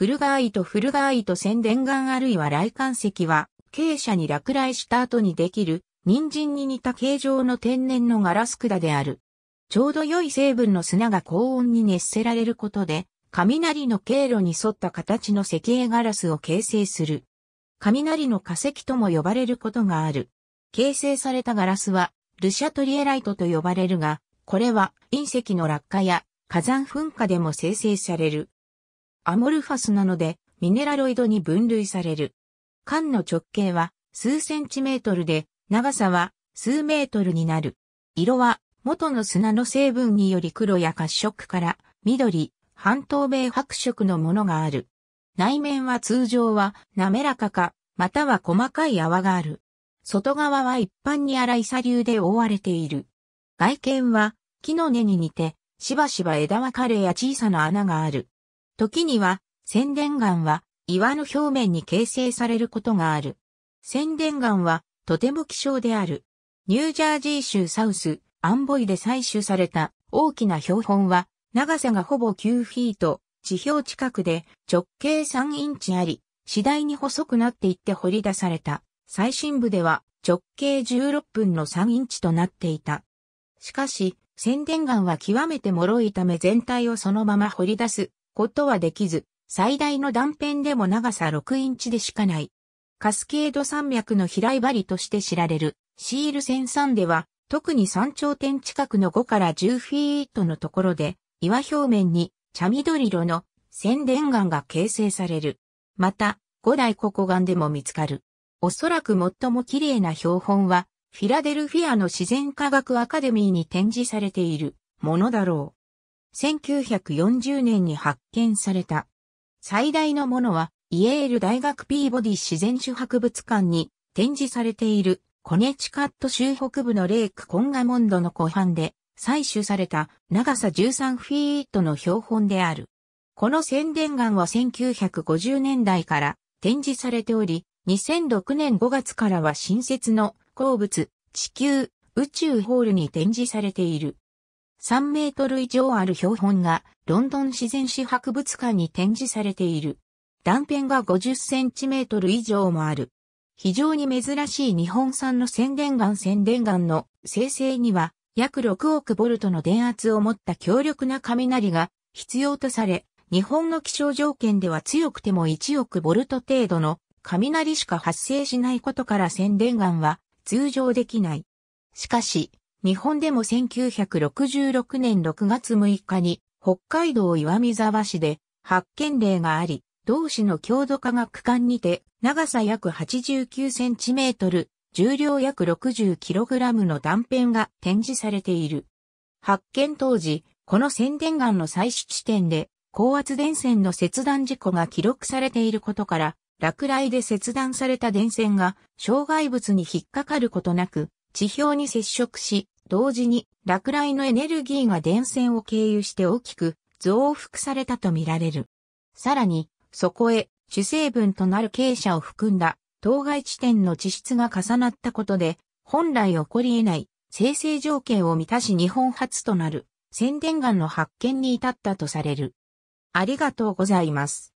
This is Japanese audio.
古川と古川と宣伝岩あるいは雷管石は、傾斜に落雷した後にできる、人参に似た形状の天然のガラス管である。ちょうど良い成分の砂が高温に熱せられることで、雷の経路に沿った形の石英ガラスを形成する。雷の化石とも呼ばれることがある。形成されたガラスは、ルシャトリエライトと呼ばれるが、これは隕石の落下や火山噴火でも生成される。アモルファスなので、ミネラロイドに分類される。缶の直径は数センチメートルで、長さは数メートルになる。色は元の砂の成分により黒や褐色から緑、半透明白色のものがある。内面は通常は滑らかか、または細かい泡がある。外側は一般に粗い砂流で覆われている。外見は木の根に似て、しばしば枝分かれや小さな穴がある。時には、宣伝岩は岩の表面に形成されることがある。宣伝岩はとても希少である。ニュージャージー州サウス、アンボイで採取された大きな標本は、長さがほぼ9フィート、地表近くで直径3インチあり、次第に細くなっていって掘り出された。最深部では直径16分の3インチとなっていた。しかし、宣伝岩は極めて脆いため全体をそのまま掘り出すことはできず、最大の断片でも長さ6インチでしかない。カスケード山脈の平井張として知られるシール線3では、特に山頂点近くの5から10フィートのところで、岩表面に茶緑色の宣伝岩が形成される。また、五代古古岩でも見つかる。おそらく最も綺麗な標本は、フィラデルフィアの自然科学アカデミーに展示されているものだろう。1940年に発見された。最大のものは、イエール大学ピーボディ自然種博物館に展示されているコネチカット州北部のレイクコンガモンドの湖畔で採取された長さ13フィートの標本である。この宣伝岩は1950年代から展示されており、2006年5月からは新設の鉱物、地球、宇宙ホールに展示されている。3メートル以上ある標本がロンドン自然史博物館に展示されている。断片が50センチメートル以上もある。非常に珍しい日本産の宣伝岩宣伝岩の生成には約6億ボルトの電圧を持った強力な雷が必要とされ、日本の気象条件では強くても1億ボルト程度の雷しか発生しないことから宣伝岩は通常できない。しかし、日本でも1966年6月6日に北海道岩見沢市で発見例があり、同市の郷土科学館にて長さ約89センチメートル、重量約60キログラムの断片が展示されている。発見当時、この宣伝岩の採取地点で高圧電線の切断事故が記録されていることから、落雷で切断された電線が障害物に引っかかることなく地表に接触し、同時に落雷のエネルギーが電線を経由して大きく増幅されたとみられる。さらに、そこへ主成分となる傾斜を含んだ当該地点の地質が重なったことで、本来起こり得ない生成条件を満たし日本初となる宣伝岩の発見に至ったとされる。ありがとうございます。